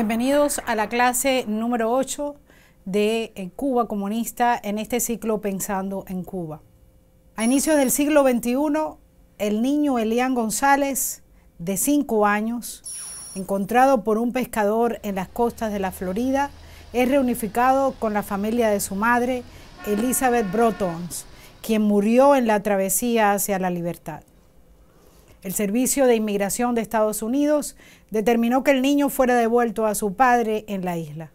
Bienvenidos a la clase número 8 de eh, Cuba Comunista en este ciclo Pensando en Cuba. A inicios del siglo XXI, el niño Elian González, de 5 años, encontrado por un pescador en las costas de la Florida, es reunificado con la familia de su madre, Elizabeth Brotons, quien murió en la travesía hacia la libertad. El Servicio de Inmigración de Estados Unidos determinó que el niño fuera devuelto a su padre en la isla.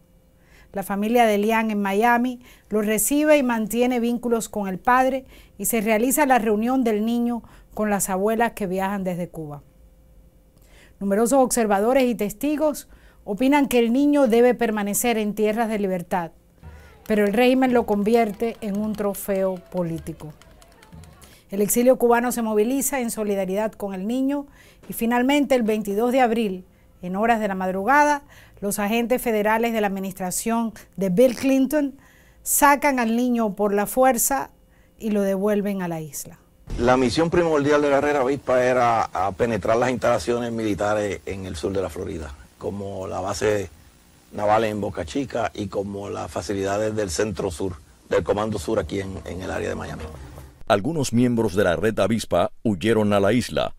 La familia de Lian en Miami lo recibe y mantiene vínculos con el padre y se realiza la reunión del niño con las abuelas que viajan desde Cuba. Numerosos observadores y testigos opinan que el niño debe permanecer en tierras de libertad, pero el régimen lo convierte en un trofeo político. El exilio cubano se moviliza en solidaridad con el niño y finalmente el 22 de abril, en horas de la madrugada, los agentes federales de la administración de Bill Clinton sacan al niño por la fuerza y lo devuelven a la isla. La misión primordial de la Herrera Vispa era penetrar las instalaciones militares en el sur de la Florida, como la base naval en Boca Chica y como las facilidades del centro sur, del comando sur aquí en el área de Miami algunos miembros de la red avispa huyeron a la isla,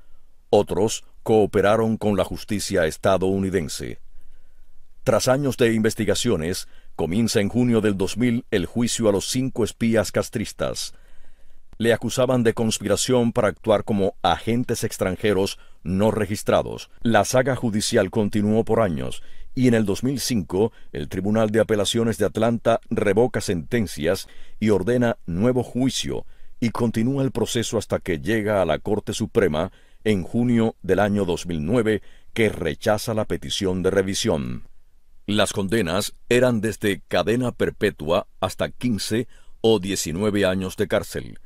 otros cooperaron con la justicia estadounidense. Tras años de investigaciones, comienza en junio del 2000 el juicio a los cinco espías castristas. Le acusaban de conspiración para actuar como agentes extranjeros no registrados. La saga judicial continuó por años y en el 2005 el Tribunal de Apelaciones de Atlanta revoca sentencias y ordena nuevo juicio y continúa el proceso hasta que llega a la Corte Suprema en junio del año 2009, que rechaza la petición de revisión. Las condenas eran desde cadena perpetua hasta 15 o 19 años de cárcel.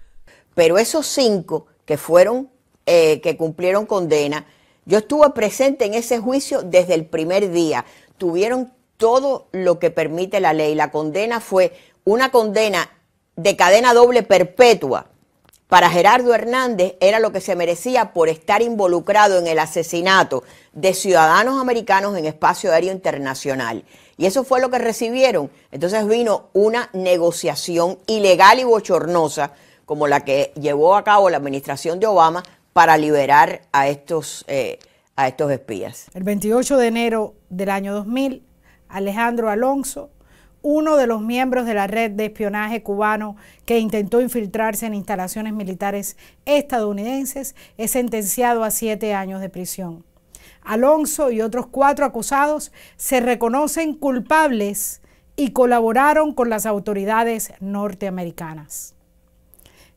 Pero esos cinco que fueron, eh, que cumplieron condena, yo estuve presente en ese juicio desde el primer día. Tuvieron todo lo que permite la ley. La condena fue una condena de cadena doble perpetua para Gerardo Hernández era lo que se merecía por estar involucrado en el asesinato de ciudadanos americanos en espacio aéreo internacional. Y eso fue lo que recibieron. Entonces vino una negociación ilegal y bochornosa como la que llevó a cabo la administración de Obama para liberar a estos, eh, a estos espías. El 28 de enero del año 2000, Alejandro Alonso uno de los miembros de la red de espionaje cubano que intentó infiltrarse en instalaciones militares estadounidenses, es sentenciado a siete años de prisión. Alonso y otros cuatro acusados se reconocen culpables y colaboraron con las autoridades norteamericanas.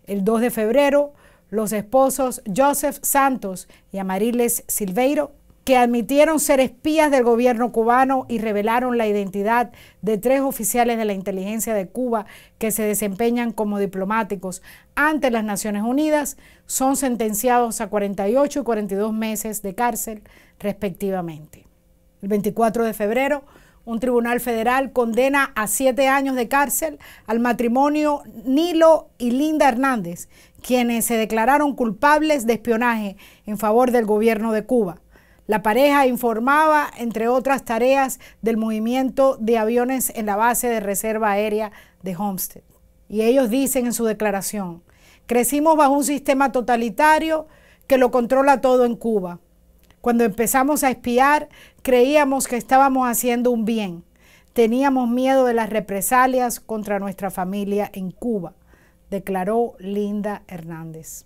El 2 de febrero, los esposos Joseph Santos y Amariles Silveiro que admitieron ser espías del gobierno cubano y revelaron la identidad de tres oficiales de la inteligencia de Cuba que se desempeñan como diplomáticos ante las Naciones Unidas, son sentenciados a 48 y 42 meses de cárcel respectivamente. El 24 de febrero, un tribunal federal condena a siete años de cárcel al matrimonio Nilo y Linda Hernández, quienes se declararon culpables de espionaje en favor del gobierno de Cuba. La pareja informaba, entre otras tareas, del movimiento de aviones en la base de reserva aérea de Homestead. Y ellos dicen en su declaración, crecimos bajo un sistema totalitario que lo controla todo en Cuba. Cuando empezamos a espiar, creíamos que estábamos haciendo un bien. Teníamos miedo de las represalias contra nuestra familia en Cuba, declaró Linda Hernández.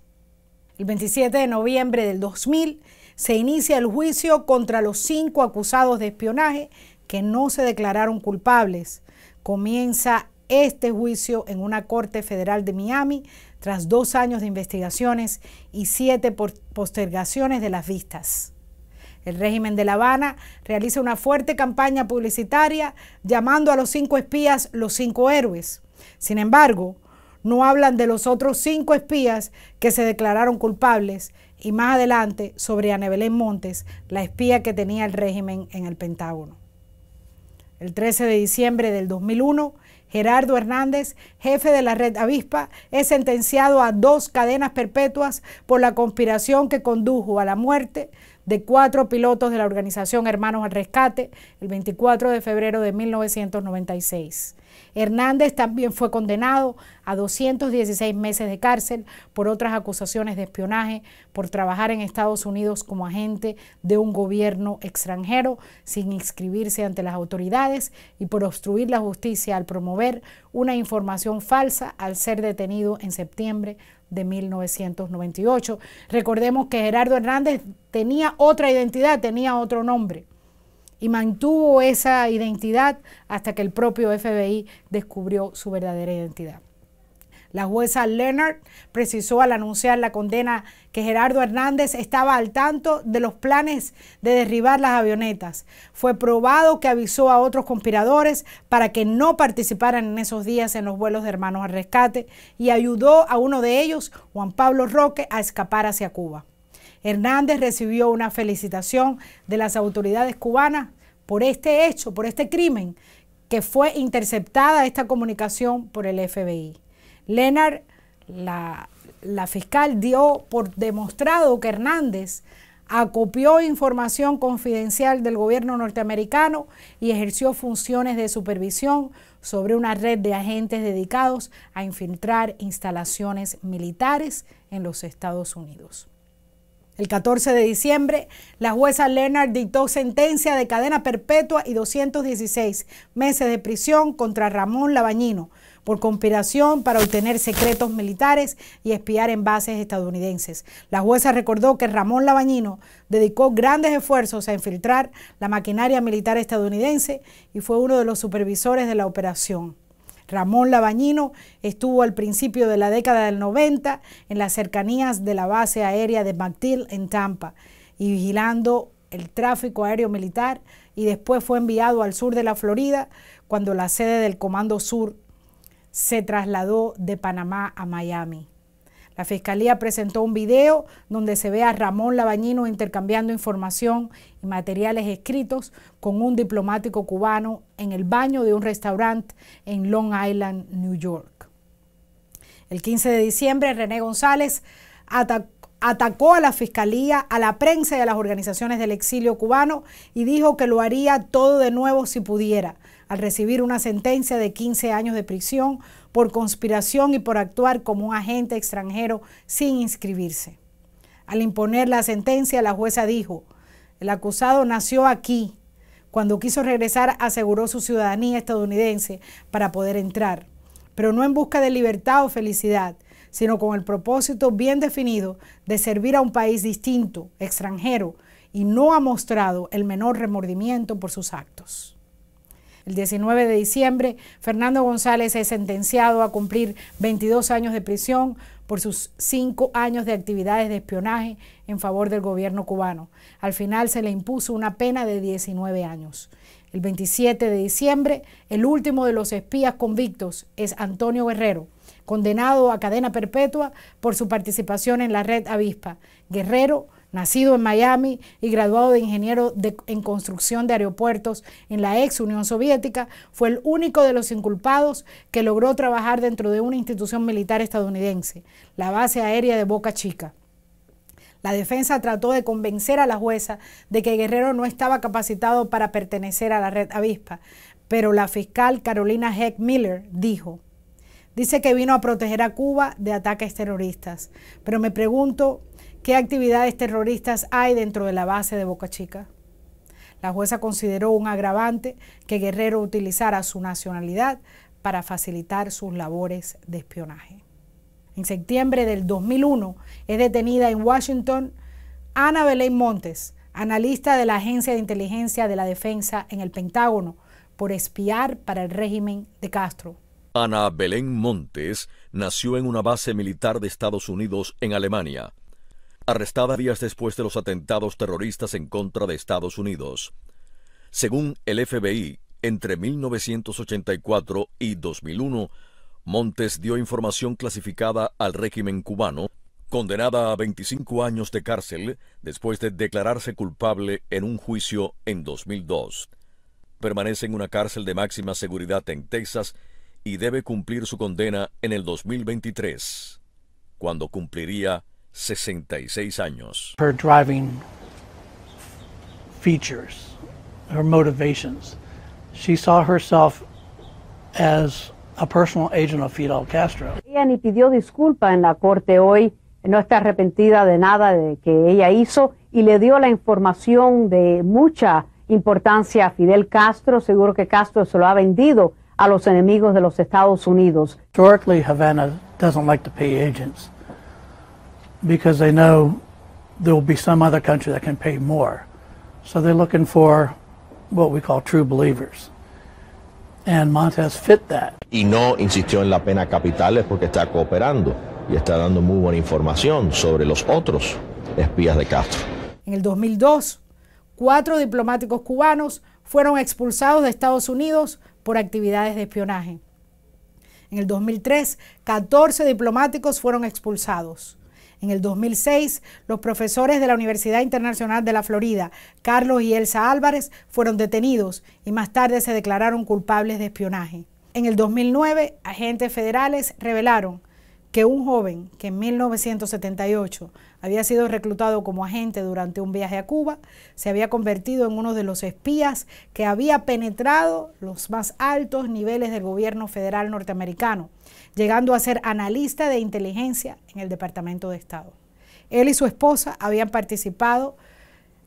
El 27 de noviembre del 2000, se inicia el juicio contra los cinco acusados de espionaje que no se declararon culpables. Comienza este juicio en una Corte Federal de Miami tras dos años de investigaciones y siete postergaciones de las vistas. El régimen de La Habana realiza una fuerte campaña publicitaria llamando a los cinco espías los cinco héroes. Sin embargo, no hablan de los otros cinco espías que se declararon culpables y más adelante sobre Anebelén Montes, la espía que tenía el régimen en el Pentágono. El 13 de diciembre del 2001, Gerardo Hernández, jefe de la red Avispa, es sentenciado a dos cadenas perpetuas por la conspiración que condujo a la muerte de cuatro pilotos de la organización Hermanos al Rescate el 24 de febrero de 1996. Hernández también fue condenado a 216 meses de cárcel por otras acusaciones de espionaje, por trabajar en Estados Unidos como agente de un gobierno extranjero sin inscribirse ante las autoridades y por obstruir la justicia al promover una información falsa al ser detenido en septiembre de 1998. Recordemos que Gerardo Hernández tenía otra identidad, tenía otro nombre y mantuvo esa identidad hasta que el propio FBI descubrió su verdadera identidad. La jueza Leonard precisó al anunciar la condena que Gerardo Hernández estaba al tanto de los planes de derribar las avionetas. Fue probado que avisó a otros conspiradores para que no participaran en esos días en los vuelos de hermanos al rescate y ayudó a uno de ellos, Juan Pablo Roque, a escapar hacia Cuba. Hernández recibió una felicitación de las autoridades cubanas por este hecho, por este crimen, que fue interceptada esta comunicación por el FBI. Leonard, la, la fiscal, dio por demostrado que Hernández acopió información confidencial del gobierno norteamericano y ejerció funciones de supervisión sobre una red de agentes dedicados a infiltrar instalaciones militares en los Estados Unidos. El 14 de diciembre, la jueza Leonard dictó sentencia de cadena perpetua y 216 meses de prisión contra Ramón Labañino por conspiración para obtener secretos militares y espiar en bases estadounidenses. La jueza recordó que Ramón Labañino dedicó grandes esfuerzos a infiltrar la maquinaria militar estadounidense y fue uno de los supervisores de la operación. Ramón Labañino estuvo al principio de la década del 90 en las cercanías de la base aérea de MacDill en Tampa y vigilando el tráfico aéreo militar y después fue enviado al sur de la Florida cuando la sede del Comando Sur se trasladó de Panamá a Miami. La fiscalía presentó un video donde se ve a Ramón Labañino intercambiando información y materiales escritos con un diplomático cubano en el baño de un restaurante en Long Island, New York. El 15 de diciembre, René González atacó atacó a la fiscalía, a la prensa y a las organizaciones del exilio cubano y dijo que lo haría todo de nuevo si pudiera al recibir una sentencia de 15 años de prisión por conspiración y por actuar como un agente extranjero sin inscribirse. Al imponer la sentencia, la jueza dijo, el acusado nació aquí. Cuando quiso regresar, aseguró su ciudadanía estadounidense para poder entrar, pero no en busca de libertad o felicidad, sino con el propósito bien definido de servir a un país distinto, extranjero, y no ha mostrado el menor remordimiento por sus actos. El 19 de diciembre, Fernando González es sentenciado a cumplir 22 años de prisión por sus cinco años de actividades de espionaje en favor del gobierno cubano. Al final se le impuso una pena de 19 años. El 27 de diciembre, el último de los espías convictos es Antonio Guerrero, condenado a cadena perpetua por su participación en la red Avispa. Guerrero nacido en Miami y graduado de ingeniero en construcción de aeropuertos en la ex Unión Soviética, fue el único de los inculpados que logró trabajar dentro de una institución militar estadounidense, la base aérea de Boca Chica. La defensa trató de convencer a la jueza de que Guerrero no estaba capacitado para pertenecer a la red avispa, pero la fiscal Carolina Heck Miller dijo, dice que vino a proteger a Cuba de ataques terroristas, pero me pregunto ¿Qué actividades terroristas hay dentro de la base de Boca Chica? La jueza consideró un agravante que Guerrero utilizara su nacionalidad para facilitar sus labores de espionaje. En septiembre del 2001 es detenida en Washington Ana Belén Montes, analista de la Agencia de Inteligencia de la Defensa en el Pentágono, por espiar para el régimen de Castro. Ana Belén Montes nació en una base militar de Estados Unidos en Alemania arrestada días después de los atentados terroristas en contra de Estados Unidos. Según el FBI, entre 1984 y 2001, Montes dio información clasificada al régimen cubano, condenada a 25 años de cárcel después de declararse culpable en un juicio en 2002. Permanece en una cárcel de máxima seguridad en Texas y debe cumplir su condena en el 2023, cuando cumpliría 66 años. Her driving features, her motivations. She saw herself as a personal agent of Fidel Castro. Ella ni pidió disculpa en la corte hoy, no está arrepentida de nada de que ella hizo y le dio la información de mucha importancia a Fidel Castro, seguro que Castro se lo ha vendido a los enemigos de los Estados Unidos. Historically, Havana doesn't like to pay agents because know there will be some other country that can pay more. So they're looking for what we call true believers. And Y no insistió en la pena capital porque está cooperando y está dando muy buena información sobre los otros espías de Castro. En el 2002, cuatro diplomáticos cubanos fueron expulsados de Estados Unidos por actividades de espionaje. En el 2003, 14 diplomáticos fueron expulsados. En el 2006, los profesores de la Universidad Internacional de la Florida, Carlos y Elsa Álvarez, fueron detenidos y más tarde se declararon culpables de espionaje. En el 2009, agentes federales revelaron que un joven que en 1978 había sido reclutado como agente durante un viaje a Cuba, se había convertido en uno de los espías que había penetrado los más altos niveles del gobierno federal norteamericano, llegando a ser analista de inteligencia en el Departamento de Estado. Él y su esposa habían participado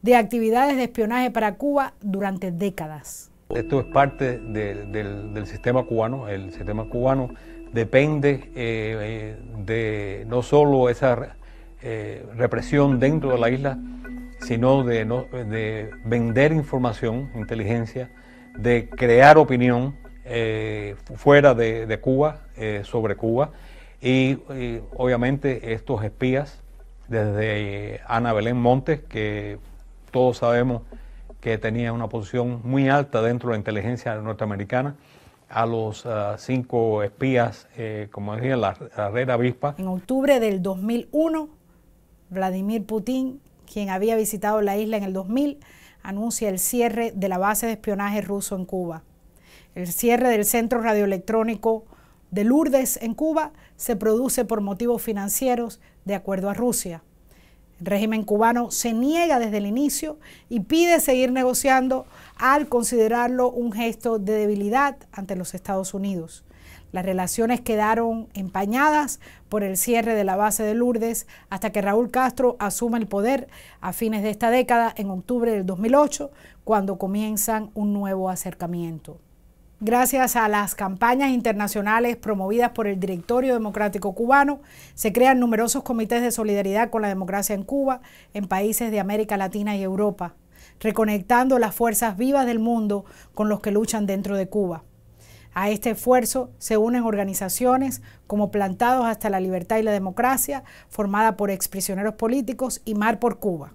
de actividades de espionaje para Cuba durante décadas. Esto es parte del, del sistema cubano. El sistema cubano depende eh, eh, de no solo esa eh, represión dentro de la isla, sino de, vender información, inteligencia, de crear opinión fuera de, Cuba, sobre Cuba, y, obviamente estos espías, desde Ana Belén Montes, que todos sabemos que tenía una posición muy alta dentro de la inteligencia norteamericana, a los ah, cinco espías, eh, como decía, la, red avispa. En octubre del 2001, Vladimir Putin, quien había visitado la isla en el 2000, anuncia el cierre de la base de espionaje ruso en Cuba. El cierre del centro radioelectrónico de Lourdes en Cuba se produce por motivos financieros, de acuerdo a Rusia. El régimen cubano se niega desde el inicio y pide seguir negociando al considerarlo un gesto de debilidad ante los Estados Unidos. Las relaciones quedaron empañadas por el cierre de la base de Lourdes hasta que Raúl Castro asuma el poder a fines de esta década, en octubre del 2008, cuando comienzan un nuevo acercamiento. Gracias a las campañas internacionales promovidas por el Directorio Democrático Cubano, se crean numerosos comités de solidaridad con la democracia en Cuba, en países de América Latina y Europa, reconectando las fuerzas vivas del mundo con los que luchan dentro de Cuba. A este esfuerzo se unen organizaciones como Plantados hasta la Libertad y la Democracia, formada por exprisioneros políticos y Mar por Cuba.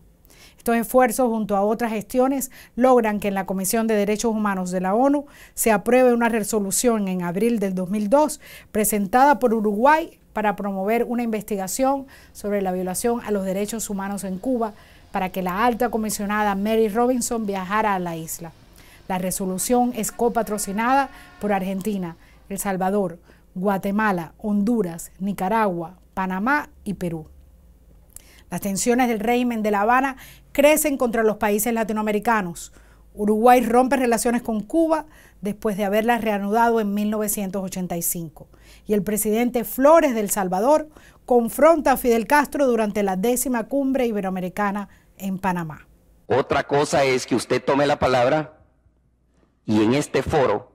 Estos esfuerzos, junto a otras gestiones, logran que en la Comisión de Derechos Humanos de la ONU se apruebe una resolución en abril del 2002 presentada por Uruguay para promover una investigación sobre la violación a los derechos humanos en Cuba para que la alta comisionada Mary Robinson viajara a la isla. La resolución es copatrocinada por Argentina, El Salvador, Guatemala, Honduras, Nicaragua, Panamá y Perú. Las tensiones del régimen de La Habana crecen contra los países latinoamericanos. Uruguay rompe relaciones con Cuba después de haberlas reanudado en 1985. Y el presidente Flores del Salvador confronta a Fidel Castro durante la décima cumbre iberoamericana en Panamá. Otra cosa es que usted tome la palabra y en este foro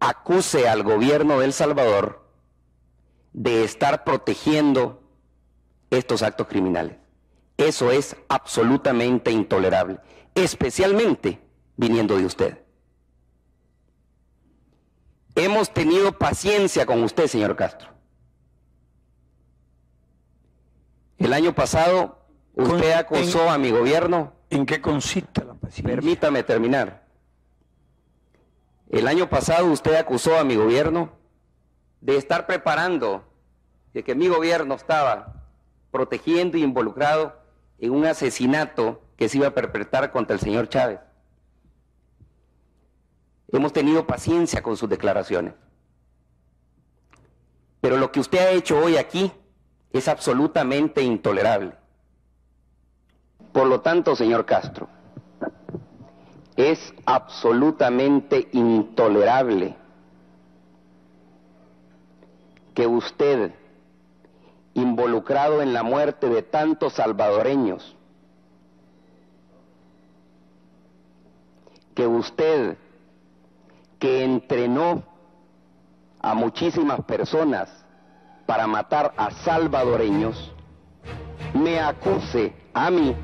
acuse al gobierno del Salvador de estar protegiendo estos actos criminales. Eso es absolutamente intolerable, especialmente viniendo de usted. Hemos tenido paciencia con usted, señor Castro. El año pasado usted acusó a mi gobierno. ¿En qué consiste la paciencia? Permítame terminar. El año pasado usted acusó a mi gobierno de estar preparando, de que mi gobierno estaba protegiendo y involucrado en un asesinato que se iba a perpetrar contra el señor Chávez. Hemos tenido paciencia con sus declaraciones. Pero lo que usted ha hecho hoy aquí es absolutamente intolerable. Por lo tanto, señor Castro, es absolutamente intolerable que usted involucrado en la muerte de tantos salvadoreños. Que usted, que entrenó a muchísimas personas para matar a salvadoreños, me acuse a mí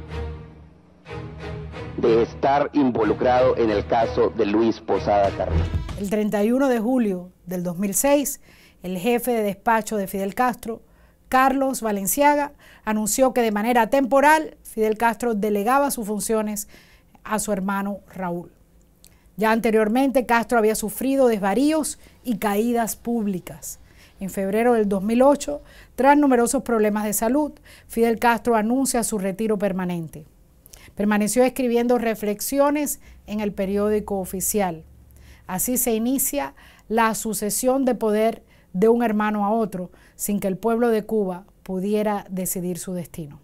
de estar involucrado en el caso de Luis Posada Carrillo. El 31 de julio del 2006, el jefe de despacho de Fidel Castro Carlos Valenciaga anunció que de manera temporal Fidel Castro delegaba sus funciones a su hermano Raúl. Ya anteriormente Castro había sufrido desvaríos y caídas públicas. En febrero del 2008, tras numerosos problemas de salud, Fidel Castro anuncia su retiro permanente. Permaneció escribiendo reflexiones en el periódico oficial. Así se inicia la sucesión de poder de un hermano a otro, sin que el pueblo de Cuba pudiera decidir su destino.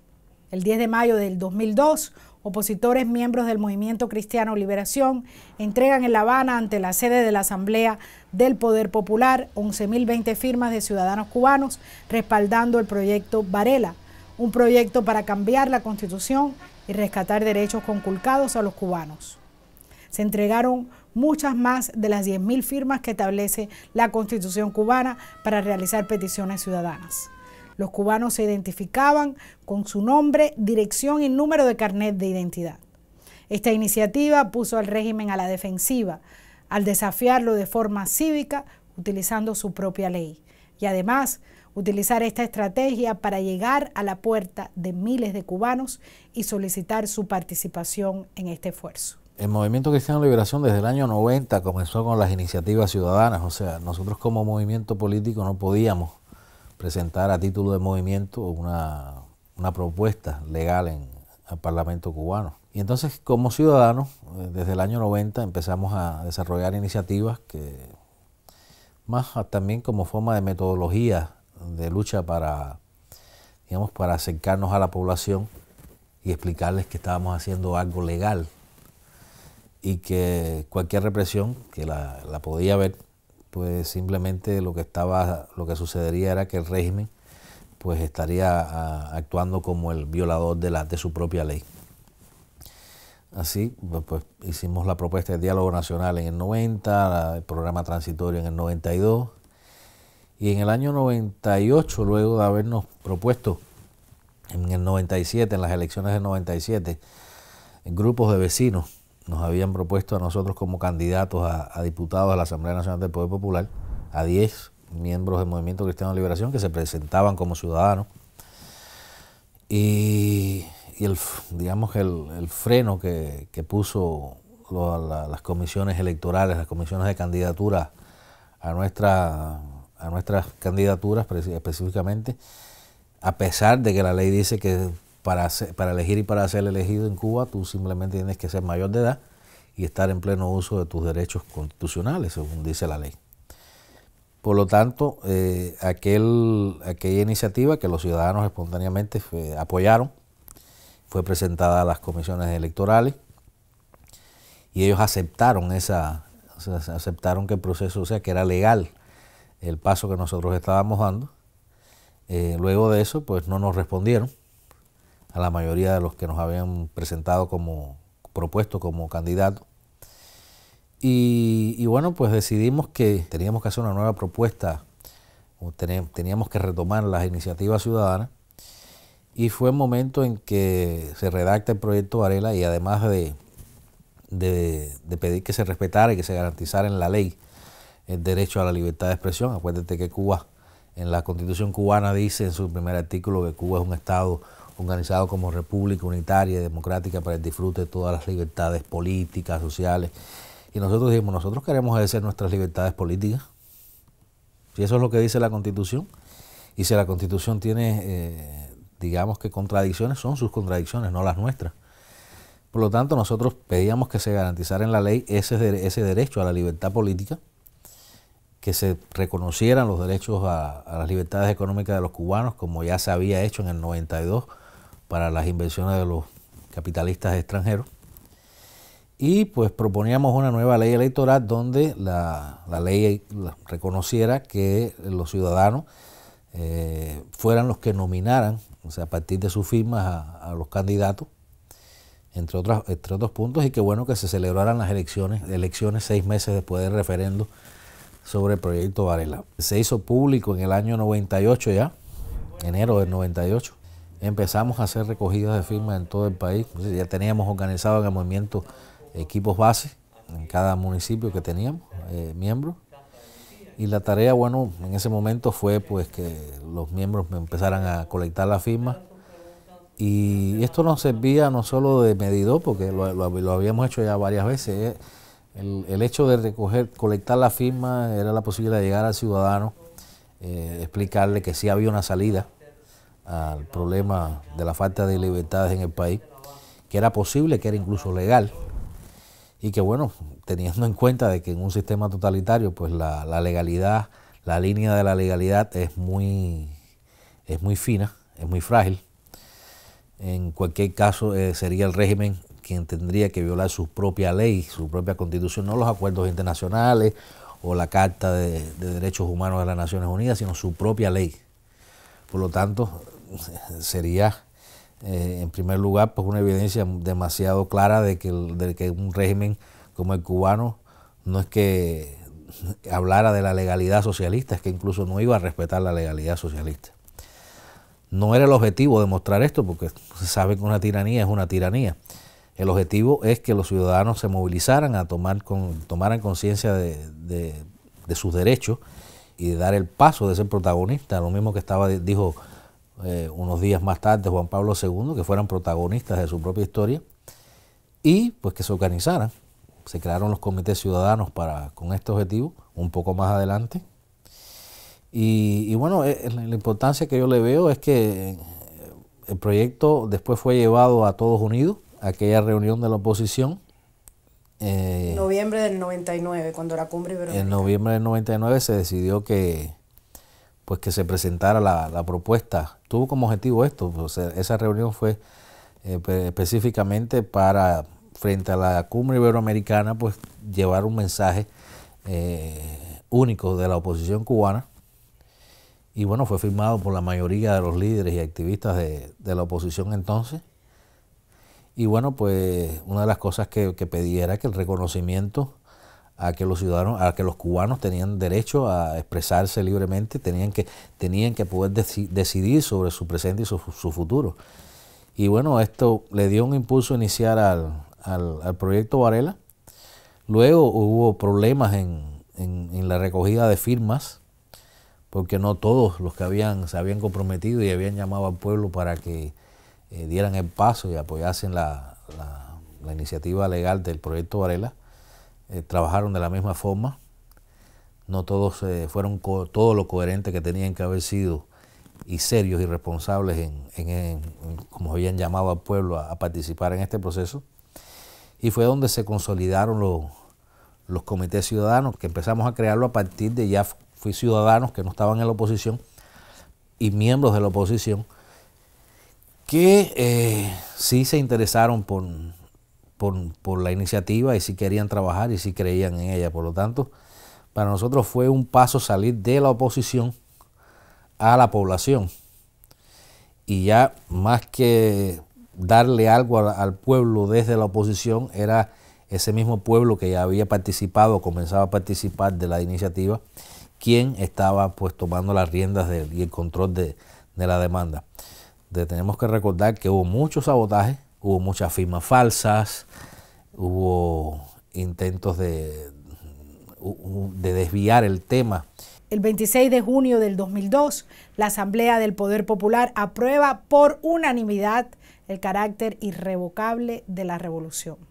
El 10 de mayo del 2002, opositores miembros del Movimiento Cristiano Liberación entregan en La Habana ante la sede de la Asamblea del Poder Popular 11.020 firmas de ciudadanos cubanos respaldando el proyecto Varela, un proyecto para cambiar la constitución y rescatar derechos conculcados a los cubanos se entregaron muchas más de las 10.000 firmas que establece la Constitución cubana para realizar peticiones ciudadanas. Los cubanos se identificaban con su nombre, dirección y número de carnet de identidad. Esta iniciativa puso al régimen a la defensiva al desafiarlo de forma cívica utilizando su propia ley y además utilizar esta estrategia para llegar a la puerta de miles de cubanos y solicitar su participación en este esfuerzo el Movimiento Cristiano de Liberación desde el año 90 comenzó con las iniciativas ciudadanas, o sea, nosotros como movimiento político no podíamos presentar a título de movimiento una, una propuesta legal en el Parlamento cubano. Y entonces como ciudadanos, eh, desde el año 90 empezamos a desarrollar iniciativas que más también como forma de metodología de lucha para, digamos, para acercarnos a la población y explicarles que estábamos haciendo algo legal y que cualquier represión que la, podía haber, pues simplemente lo que estaba, lo que sucedería era que el régimen pues estaría actuando como el violador de, de su propia ley. Así, pues, pues hicimos la propuesta de diálogo nacional en el 90, el programa transitorio en el 92, y en el año 98, luego de habernos propuesto en el 97, en las elecciones del 97, grupos de vecinos nos habían propuesto a nosotros como candidatos a, diputados a la Asamblea Nacional del Poder Popular, a 10 miembros del Movimiento Cristiano de Liberación que se presentaban como ciudadanos. Y, el, digamos el, el freno que, puso las comisiones electorales, las comisiones de candidatura a, nuestra, a nuestras candidaturas específicamente, a pesar de que la ley dice que para, elegir y para ser elegido en Cuba, tú simplemente tienes que ser mayor de edad y estar en pleno uso de tus derechos constitucionales, según dice la ley. Por lo tanto, eh, aquel, aquella iniciativa que los ciudadanos espontáneamente eh, apoyaron fue presentada a las comisiones electorales y ellos aceptaron esa, aceptaron que el proceso, sea, que era legal el paso que nosotros estábamos dando. Eh, luego de eso, pues no nos respondieron a la mayoría de los que nos habían presentado como propuesto como candidato. Y, bueno, pues decidimos que teníamos que hacer una nueva propuesta, teníamos que retomar las iniciativas ciudadanas y fue el momento en que se redacta el proyecto Varela y además de, de, de, pedir que se respetara y que se garantizara en la ley el derecho a la libertad de expresión, acuérdate que Cuba, en la constitución cubana dice en su primer artículo que Cuba es un Estado organizado como República Unitaria y Democrática para el disfrute de todas las libertades políticas, sociales. Y nosotros dijimos, nosotros queremos ejercer nuestras libertades políticas. y eso es lo que dice la Constitución, y si la Constitución tiene, eh, digamos que contradicciones, son sus contradicciones, no las nuestras. Por lo tanto, nosotros pedíamos que se garantizara en la ley ese, ese derecho a la libertad política, que se reconocieran los derechos a, a, las libertades económicas de los cubanos, como ya se había hecho en el 92 para las inversiones de los capitalistas extranjeros. Y pues proponíamos una nueva ley electoral donde la, ley reconociera que los ciudadanos eh, fueran los que nominaran, o sea, a partir de sus firmas a, los candidatos, entre, otras, entre otros puntos, y que bueno que se celebraran las elecciones, elecciones seis meses después del referendo sobre el proyecto Varela. Se hizo público en el año 98 ya, enero del 98, empezamos a hacer recogidas de firmas en todo el país. Ya teníamos organizado en el movimiento equipos base en cada municipio que teníamos eh, miembros. Y la tarea, bueno, en ese momento fue pues que los miembros empezaran a colectar la firma. Y esto nos servía no solo de medidor, porque lo, habíamos hecho ya varias veces. Eh, el, hecho de recoger, colectar la firma era la posibilidad de llegar al ciudadano, eh, explicarle que sí había una salida, al problema de la falta de libertades en el país, que era posible, que era incluso legal, y que bueno, teniendo en cuenta de que en un sistema totalitario, pues la, legalidad, la línea de la legalidad es muy, es muy fina, es muy frágil. En cualquier caso, eh, sería el régimen quien tendría que violar su propia ley, su propia constitución, no los acuerdos internacionales o la Carta de, de Derechos Humanos de las Naciones Unidas, sino su propia ley. Por lo tanto, sería eh, en primer lugar pues una evidencia demasiado clara de que, que un régimen como el cubano no es que hablara de la legalidad socialista, es que incluso no iba a respetar la legalidad socialista. No era el objetivo demostrar esto, porque se sabe que una tiranía es una tiranía. El objetivo es que los ciudadanos se movilizaran a tomar con, tomaran conciencia de, de, sus derechos y de dar el paso de ser protagonista, lo mismo que estaba dijo eh, unos días más tarde Juan Pablo II, que fueran protagonistas de su propia historia y pues que se organizaran. Se crearon los comités ciudadanos para, con este objetivo un poco más adelante. Y, bueno, eh, eh, la importancia que yo le veo es que el proyecto después fue llevado a todos unidos, a aquella reunión de la oposición En noviembre del 99, cuando era cumbre En noviembre del 99 se decidió que, pues que se presentara la propuesta tuvo como objetivo esto. esa reunión fue eh, específicamente para, frente a la cumbre iberoamericana, pues llevar un mensaje eh, único de la oposición cubana. Y bueno, fue firmado por la mayoría de los líderes y activistas de, la oposición entonces. Y bueno, pues una de las cosas que, que pedía era que el reconocimiento a que los ciudadanos, a que los cubanos tenían derecho a expresarse libremente, tenían que, tenían que poder decidir sobre su presente y su, futuro. Y bueno, esto le dio un impulso inicial al, al, proyecto Varela. Luego hubo problemas en, la recogida de firmas, porque no todos los que habían, se habían comprometido y habían llamado al pueblo para que eh, dieran el paso y apoyasen la iniciativa legal del proyecto Varela eh, trabajaron de la misma forma, no todos eh, fueron todo lo coherente que tenían que haber sido y serios y responsables en, como habían llamado al pueblo a, participar en este proceso. Y fue donde se consolidaron los, los comités ciudadanos, que empezamos a crearlo a partir de ya fui ciudadanos que no estaban en la oposición y miembros de la oposición, que eh, sí se interesaron por, por, la iniciativa y si querían trabajar y si creían en ella. Por lo tanto, para nosotros fue un paso salir de la oposición a la población. Y ya más que darle algo al pueblo desde la oposición, era ese mismo pueblo que ya había participado, comenzaba a participar de la iniciativa, quien estaba pues tomando las riendas y el control de, la demanda. tenemos que recordar que hubo muchos sabotajes, hubo muchas firmas falsas, hubo intentos de, de desviar el tema. El 26 de junio del 2002, la Asamblea del Poder Popular aprueba por unanimidad el carácter irrevocable de la revolución.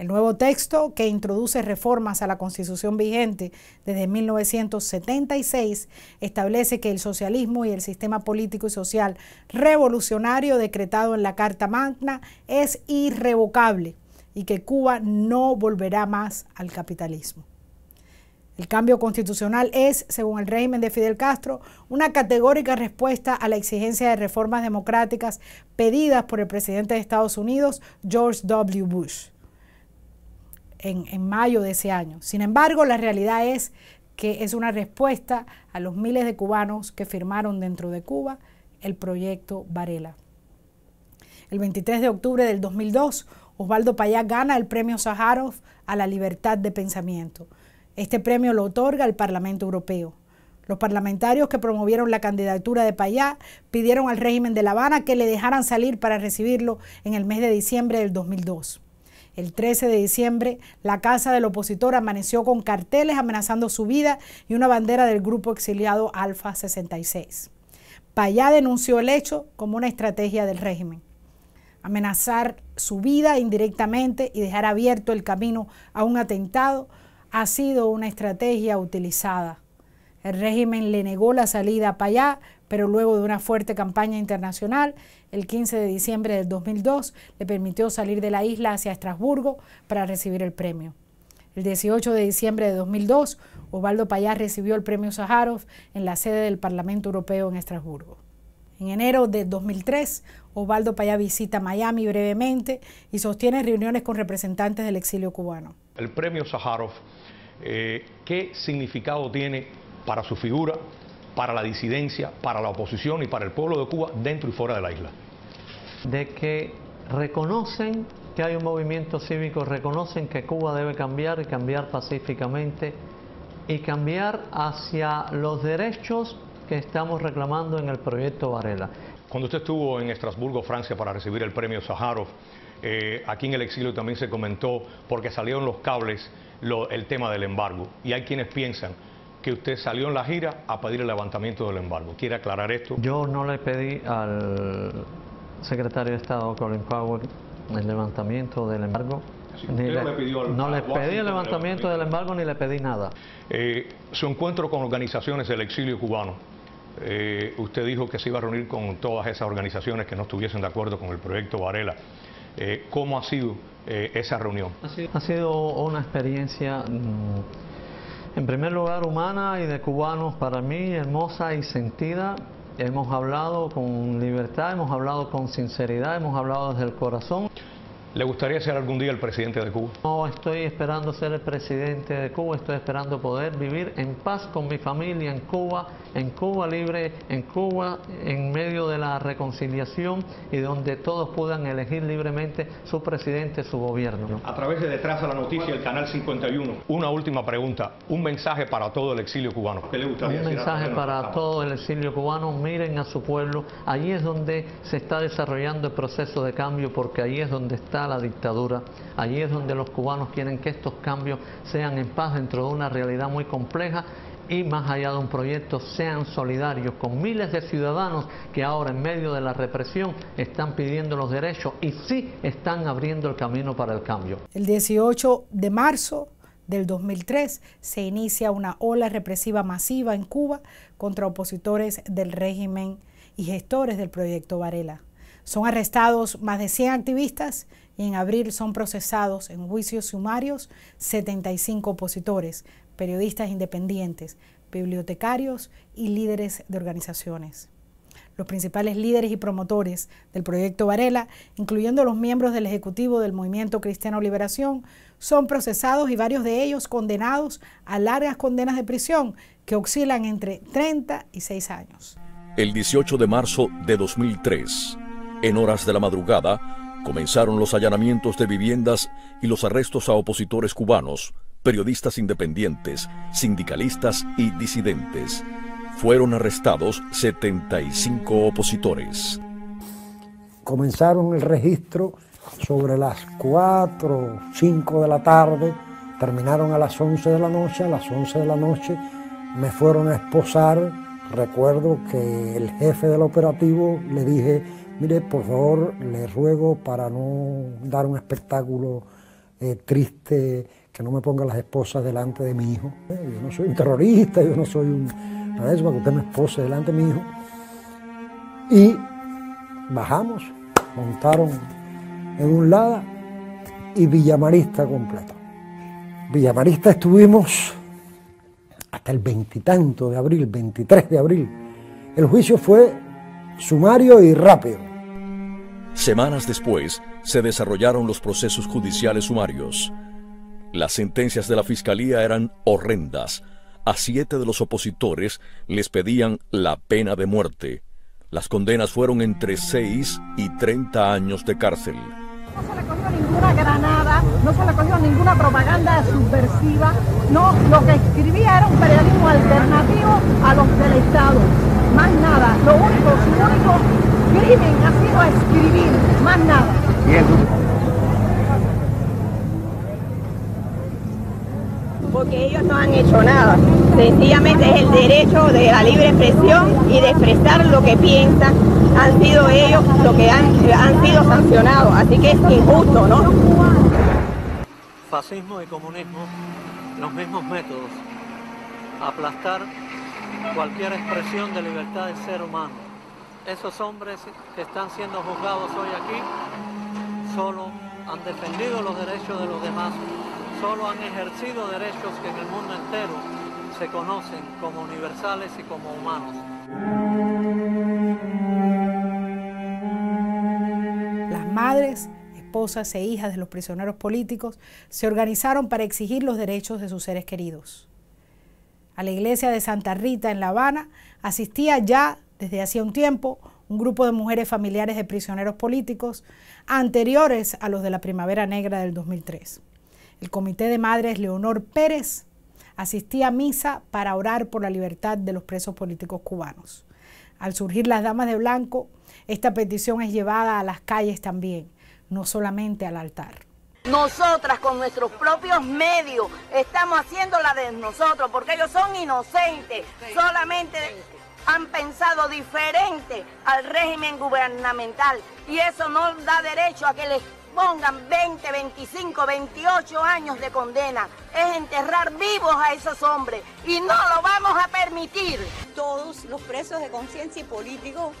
El nuevo texto, que introduce reformas a la constitución vigente desde 1976, establece que el socialismo y el sistema político y social revolucionario decretado en la Carta Magna es irrevocable y que Cuba no volverá más al capitalismo. El cambio constitucional es, según el régimen de Fidel Castro, una categórica respuesta a la exigencia de reformas democráticas pedidas por el presidente de Estados Unidos, George W. Bush en, mayo de ese año. Sin embargo, la realidad es que es una respuesta a los miles de cubanos que firmaron dentro de Cuba el proyecto Varela. El 23 de octubre del 2002, Osvaldo Payá gana el premio Sájarov a la libertad de pensamiento. Este premio lo otorga el Parlamento Europeo. Los parlamentarios que promovieron la candidatura de Payá pidieron al régimen de La Habana que le dejaran salir para recibirlo en el mes de diciembre del 2002. El 13 de diciembre, la casa del opositor amaneció con carteles amenazando su vida y una bandera del grupo exiliado Alfa 66. Payá denunció el hecho como una estrategia del régimen. Amenazar su vida indirectamente y dejar abierto el camino a un atentado ha sido una estrategia utilizada. El régimen le negó la salida a Payá, pero luego de una fuerte campaña internacional, el 15 de diciembre del 2002 le permitió salir de la isla hacia Estrasburgo para recibir el premio. El 18 de diciembre de 2002, Osvaldo Payá recibió el premio Sájarov en la sede del Parlamento Europeo en Estrasburgo. En enero de 2003, Osvaldo Payá visita Miami brevemente y sostiene reuniones con representantes del exilio cubano. El premio Sájarov, eh, ¿qué significado tiene para su figura, para la disidencia, para la oposición y para el pueblo de Cuba dentro y fuera de la isla. De que reconocen que hay un movimiento cívico, reconocen que Cuba debe cambiar y cambiar pacíficamente y cambiar hacia los derechos que estamos reclamando en el proyecto Varela. Cuando usted estuvo en Estrasburgo, Francia, para recibir el premio Sájarov, eh, aquí en el exilio también se comentó, porque salieron los cables, el tema del embargo. Y hay quienes piensan que usted salió en la gira a pedir el levantamiento del embargo. ¿Quiere aclarar esto? Yo no le pedí al secretario de Estado, Colin Powell, el levantamiento del embargo. no le pedí el levantamiento del embargo ni le pedí nada. Eh, su encuentro con organizaciones del exilio cubano. Eh, usted dijo que se iba a reunir con todas esas organizaciones que no estuviesen de acuerdo con el proyecto Varela. Eh, ¿Cómo ha sido esa reunión? Ha sido, una experiencia... Mm, en primer lugar, humana y de cubanos, para mí, hermosa y sentida. Hemos hablado con libertad, hemos hablado con sinceridad, hemos hablado desde el corazón. ¿Le gustaría ser algún día el presidente de Cuba? No, estoy esperando ser el presidente de Cuba, estoy esperando poder vivir en paz con mi familia en Cuba, en Cuba libre, en Cuba en medio de la reconciliación y donde todos puedan elegir libremente su presidente, su gobierno. A través de Detrás de la Noticia, el Canal 51. Una última pregunta, un mensaje para todo el exilio cubano. ¿Qué le gustaría Un mensaje para todo el exilio cubano, miren a su pueblo, allí es donde se está desarrollando el proceso de cambio porque allí es donde está la dictadura. Allí es donde los cubanos quieren que estos cambios sean en paz dentro de una realidad muy compleja y más allá de un proyecto sean solidarios con miles de ciudadanos que ahora en medio de la represión están pidiendo los derechos y sí están abriendo el camino para el cambio. El 18 de marzo del 2003 se inicia una ola represiva masiva en Cuba contra opositores del régimen y gestores del proyecto Varela. Son arrestados más de 100 activistas y en abril son procesados en juicios sumarios 75 opositores, periodistas independientes, bibliotecarios y líderes de organizaciones. Los principales líderes y promotores del proyecto Varela, incluyendo los miembros del Ejecutivo del Movimiento Cristiano Liberación, son procesados y varios de ellos condenados a largas condenas de prisión que oscilan entre 30 y 6 años. El 18 de marzo de 2003 en horas de la madrugada comenzaron los allanamientos de viviendas y los arrestos a opositores cubanos, periodistas independientes, sindicalistas y disidentes. Fueron arrestados 75 opositores. Comenzaron el registro sobre las 4 5 de la tarde, terminaron a las 11 de la noche, a las 11 de la noche me fueron a esposar. Recuerdo que el jefe del operativo le dije, Mire, por favor, le ruego para no dar un espectáculo eh, triste, que no me pongan las esposas delante de mi hijo. yo no soy un terrorista, yo no soy un... para que usted me delante de mi hijo. Y bajamos, montaron en un lado y Villamarista completo. Villamarista estuvimos hasta el veintitanto de abril, 23 de abril. El juicio fue sumario y rápido. Semanas después, se desarrollaron los procesos judiciales sumarios. Las sentencias de la fiscalía eran horrendas. A siete de los opositores les pedían la pena de muerte. Las condenas fueron entre 6 y 30 años de cárcel. No se le cogió ninguna granada, no se le cogió ninguna propaganda subversiva. No, lo que escribía era un periodismo alternativo a los del Estado. Más nada, lo único, Escriben, ha sido a escribir, más nada. Porque ellos no han hecho nada. Sencillamente es el derecho de la libre expresión y de expresar lo que piensan. Han sido ellos los que han, han sido sancionados. Así que es injusto, ¿no? Fascismo y comunismo, los mismos métodos. Aplastar cualquier expresión de libertad de ser humano esos hombres que están siendo juzgados hoy aquí solo han defendido los derechos de los demás, solo han ejercido derechos que en el mundo entero se conocen como universales y como humanos. Las madres, esposas e hijas de los prisioneros políticos se organizaron para exigir los derechos de sus seres queridos. A la iglesia de Santa Rita en La Habana asistía ya desde hacía un tiempo un grupo de mujeres familiares de prisioneros políticos anteriores a los de la Primavera Negra del 2003. El Comité de Madres Leonor Pérez asistía a misa para orar por la libertad de los presos políticos cubanos. Al surgir las Damas de Blanco, esta petición es llevada a las calles también, no solamente al altar. Nosotras con nuestros propios medios estamos haciendo la de nosotros, porque ellos son inocentes, solamente han pensado diferente al régimen gubernamental y eso no da derecho a que les pongan 20, 25, 28 años de condena. Es enterrar vivos a esos hombres y no lo vamos a permitir. Todos los presos de conciencia y políticos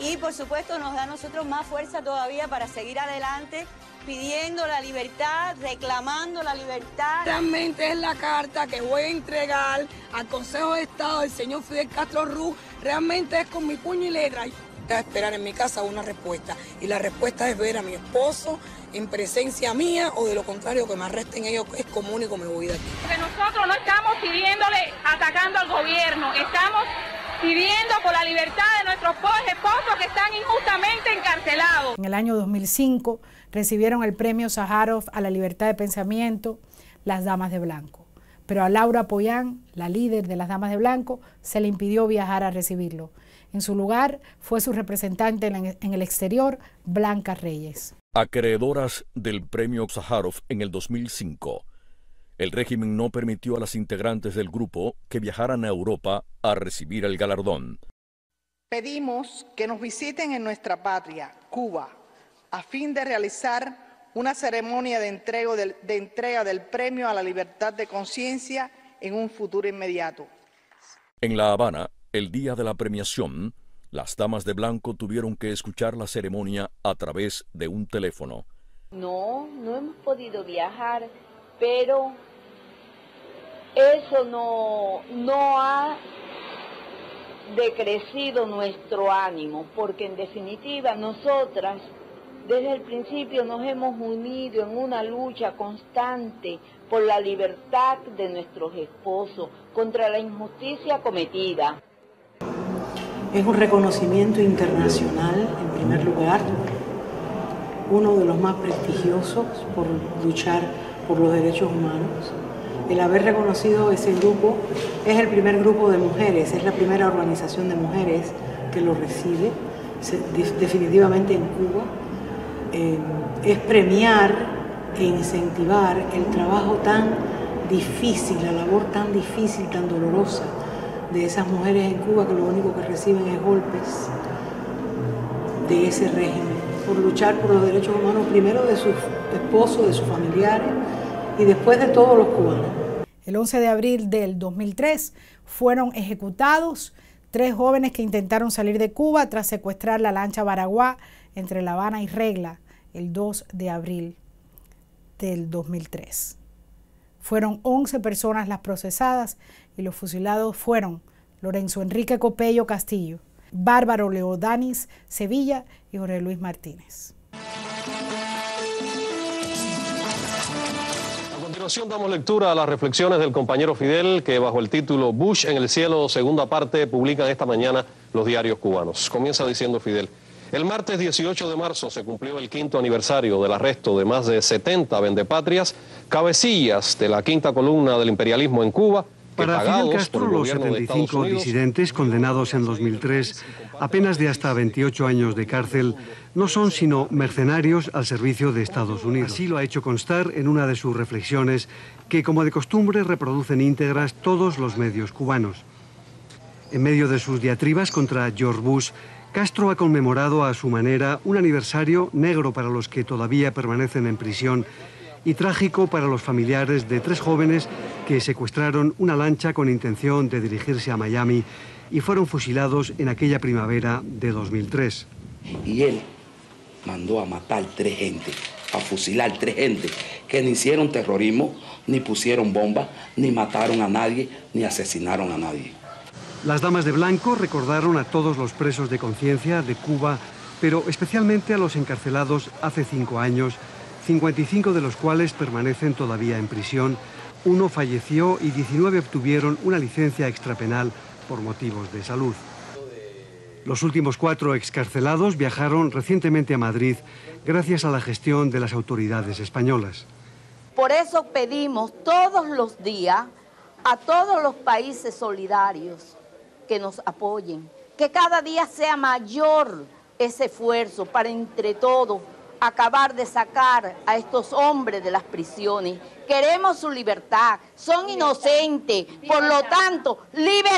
y por supuesto nos da a nosotros más fuerza todavía para seguir adelante pidiendo la libertad, reclamando la libertad. Realmente es la carta que voy a entregar al Consejo de Estado del señor Fidel Castro Ruz. Realmente es con mi puño y letra. Voy a esperar en mi casa una respuesta. Y la respuesta es ver a mi esposo en presencia mía o de lo contrario que me arresten ellos es común y como me voy de aquí. Porque nosotros no estamos pidiéndole, atacando al gobierno, estamos pidiendo por la libertad de nuestros esposos que están injustamente encarcelados. En el año 2005 recibieron el premio Sájarov a la libertad de pensamiento las damas de blanco. Pero a Laura Poyán, la líder de las damas de blanco, se le impidió viajar a recibirlo. En su lugar fue su representante en el exterior, Blanca Reyes. Acreedoras del premio Sájarov en el 2005. El régimen no permitió a las integrantes del grupo que viajaran a Europa a recibir el galardón. Pedimos que nos visiten en nuestra patria, Cuba, a fin de realizar una ceremonia de, entrego de entrega del Premio a la Libertad de Conciencia en un futuro inmediato. En La Habana, el día de la premiación, las damas de blanco tuvieron que escuchar la ceremonia a través de un teléfono. No, no hemos podido viajar, pero eso no ha decrecido nuestro ánimo, porque en definitiva nosotras desde el principio nos hemos unido en una lucha constante por la libertad de nuestros esposos, contra la injusticia cometida. Es un reconocimiento internacional, en primer lugar, uno de los más prestigiosos por luchar por los derechos humanos. El haber reconocido ese grupo es el primer grupo de mujeres, es la primera organización de mujeres que lo recibe, definitivamente en Cuba. Eh, es premiar e incentivar el trabajo tan difícil, la labor tan difícil, tan dolorosa de esas mujeres en Cuba que lo único que reciben es golpes de ese régimen, por luchar por los derechos humanos primero de sus esposos, de sus familiares y después de todos los cubanos. El 11 de abril del 2003 fueron ejecutados tres jóvenes que intentaron salir de Cuba tras secuestrar la lancha Baraguá entre La Habana y Regla el 2 de abril del 2003. Fueron 11 personas las procesadas y los fusilados fueron Lorenzo Enrique Copello Castillo, Bárbaro Leodanis Sevilla y Jorge Luis Martínez. A continuación damos lectura a las reflexiones del compañero Fidel que bajo el título Bush en el cielo, segunda parte, publican esta mañana los diarios cubanos. Comienza diciendo Fidel. El martes 18 de marzo se cumplió el quinto aniversario del arresto de más de 70 vendepatrias, cabecillas de la quinta columna del imperialismo en Cuba. Para Fidel Castro, los 75 disidentes condenados en 2003 ...apenas de hasta 28 años de cárcel no son sino mercenarios al servicio de Estados Unidos. Así lo ha hecho constar en una de sus reflexiones que, como de costumbre, reproducen íntegras todos los medios cubanos. En medio de sus diatribas contra George Bush, Castro ha conmemorado a su manera un aniversario negro para los que todavía permanecen en prisión y trágico para los familiares de tres jóvenes que secuestraron una lancha con intención de dirigirse a Miami y fueron fusilados en aquella primavera de 2003. Y él mandó a matar tres gente, a fusilar tres gente, que ni hicieron terrorismo, ni pusieron bombas, ni mataron a nadie, ni asesinaron a nadie. Las damas de blanco recordaron a todos los presos de conciencia de Cuba, pero especialmente a los encarcelados hace cinco años, 55 de los cuales permanecen todavía en prisión, uno falleció y 19 obtuvieron una licencia extrapenal por motivos de salud. Los últimos cuatro excarcelados viajaron recientemente a Madrid gracias a la gestión de las autoridades españolas. Por eso pedimos todos los días a todos los países solidarios que nos apoyen, que cada día sea mayor ese esfuerzo para entre todos acabar de sacar a estos hombres de las prisiones. Queremos su libertad, son inocentes, por lo tanto, libertad,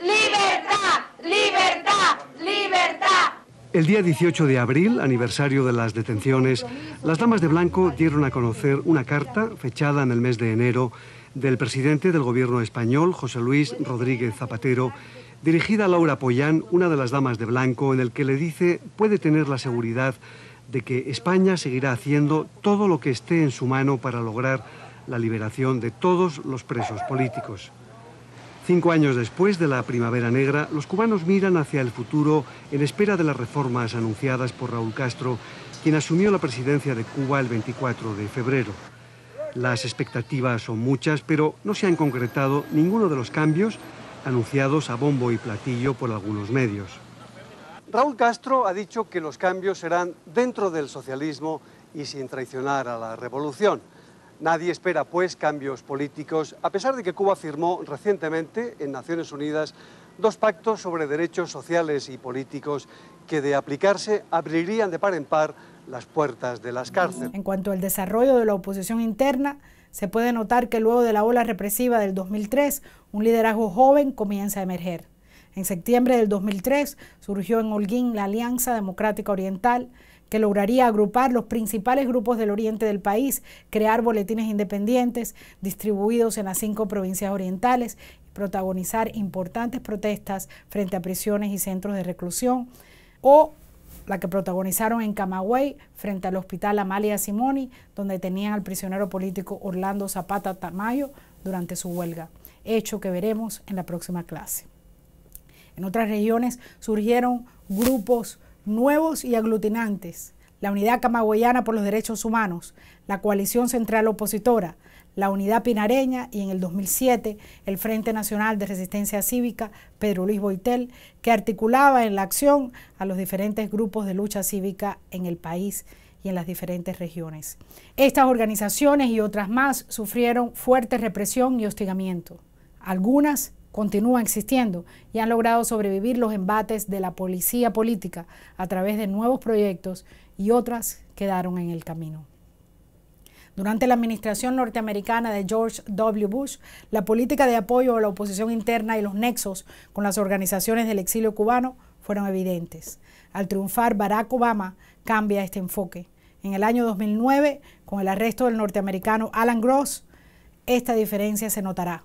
libertad, libertad, libertad. El día 18 de abril, aniversario de las detenciones, las damas de blanco dieron a conocer una carta fechada en el mes de enero del presidente del gobierno español, José Luis Rodríguez Zapatero, dirigida a Laura Poyán, una de las damas de blanco, en el que le dice puede tener la seguridad de que España seguirá haciendo todo lo que esté en su mano para lograr la liberación de todos los presos políticos. Cinco años después de la Primavera Negra, los cubanos miran hacia el futuro en espera de las reformas anunciadas por Raúl Castro, quien asumió la presidencia de Cuba el 24 de febrero. Las expectativas son muchas, pero no se han concretado ninguno de los cambios anunciados a bombo y platillo por algunos medios. Raúl Castro ha dicho que los cambios serán dentro del socialismo y sin traicionar a la revolución. Nadie espera, pues, cambios políticos, a pesar de que Cuba firmó recientemente en Naciones Unidas dos pactos sobre derechos sociales y políticos que, de aplicarse, abrirían de par en par las puertas de las cárceles. En cuanto al desarrollo de la oposición interna, se puede notar que luego de la ola represiva del 2003, un liderazgo joven comienza a emerger. En septiembre del 2003 surgió en Holguín la Alianza Democrática Oriental, que lograría agrupar los principales grupos del oriente del país, crear boletines independientes distribuidos en las cinco provincias orientales y protagonizar importantes protestas frente a prisiones y centros de reclusión o la que protagonizaron en Camagüey frente al hospital Amalia Simoni, donde tenían al prisionero político Orlando Zapata Tamayo durante su huelga, hecho que veremos en la próxima clase. En otras regiones surgieron grupos nuevos y aglutinantes, la Unidad Camagüeyana por los Derechos Humanos, la Coalición Central Opositora, la Unidad Pinareña y en el 2007 el Frente Nacional de Resistencia Cívica Pedro Luis Boitel, que articulaba en la acción a los diferentes grupos de lucha cívica en el país y en las diferentes regiones. Estas organizaciones y otras más sufrieron fuerte represión y hostigamiento. Algunas continúan existiendo y han logrado sobrevivir los embates de la policía política a través de nuevos proyectos y otras quedaron en el camino. Durante la administración norteamericana de George W. Bush, la política de apoyo a la oposición interna y los nexos con las organizaciones del exilio cubano fueron evidentes. Al triunfar, Barack Obama cambia este enfoque. En el año 2009, con el arresto del norteamericano Alan Gross, esta diferencia se notará.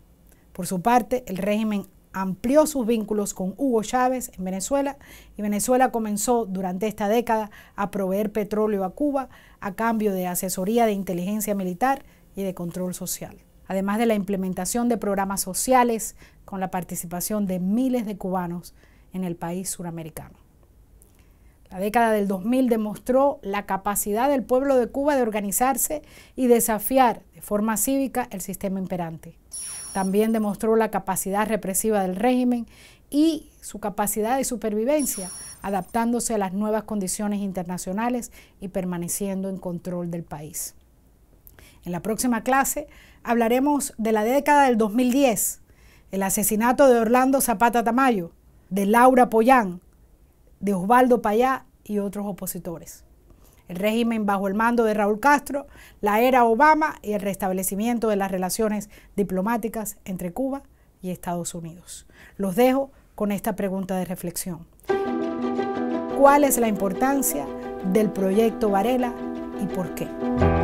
Por su parte, el régimen amplió sus vínculos con Hugo Chávez en Venezuela y Venezuela comenzó durante esta década a proveer petróleo a Cuba a cambio de asesoría de inteligencia militar y de control social. Además de la implementación de programas sociales con la participación de miles de cubanos en el país suramericano. La década del 2000 demostró la capacidad del pueblo de Cuba de organizarse y desafiar de forma cívica el sistema imperante. También demostró la capacidad represiva del régimen y su capacidad de supervivencia, adaptándose a las nuevas condiciones internacionales y permaneciendo en control del país. En la próxima clase hablaremos de la década del 2010, el asesinato de Orlando Zapata Tamayo, de Laura Pollán, de Osvaldo Payá y otros opositores el régimen bajo el mando de Raúl Castro, la era Obama y el restablecimiento de las relaciones diplomáticas entre Cuba y Estados Unidos. Los dejo con esta pregunta de reflexión. ¿Cuál es la importancia del proyecto Varela y por qué?